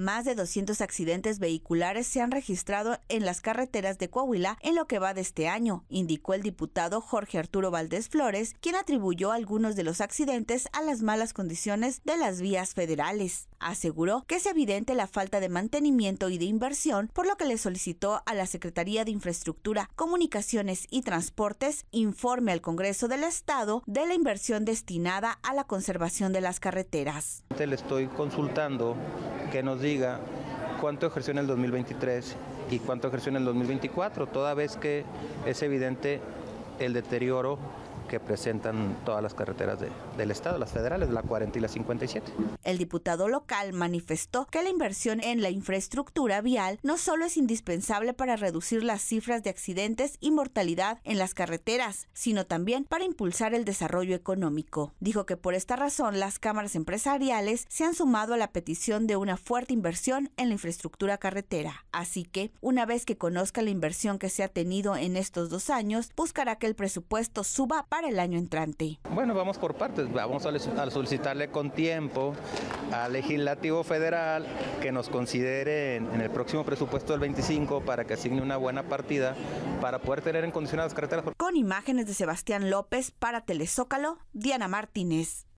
Más de 200 accidentes vehiculares se han registrado en las carreteras de Coahuila en lo que va de este año, indicó el diputado Jorge Arturo Valdés Flores, quien atribuyó algunos de los accidentes a las malas condiciones de las vías federales aseguró que es evidente la falta de mantenimiento y de inversión, por lo que le solicitó a la Secretaría de Infraestructura, Comunicaciones y Transportes informe al Congreso del Estado de la inversión destinada a la conservación de las carreteras. Le estoy consultando que nos diga cuánto ejerció en el 2023 y cuánto ejerció en el 2024, toda vez que es evidente el deterioro que presentan todas las carreteras de, del Estado, las federales, la 40 y la 57. El diputado local manifestó que la inversión en la infraestructura vial no solo es indispensable para reducir las cifras de accidentes y mortalidad en las carreteras, sino también para impulsar el desarrollo económico. Dijo que por esta razón las cámaras empresariales se han sumado a la petición de una fuerte inversión en la infraestructura carretera. Así que, una vez que conozca la inversión que se ha tenido en estos dos años, buscará que el presupuesto suba para el año entrante. Bueno, vamos por partes, vamos a solicitarle con tiempo al legislativo federal que nos considere en el próximo presupuesto del 25 para que asigne una buena partida para poder tener en condiciones las carreteras. Con imágenes de Sebastián López para Telezócalo, Diana Martínez.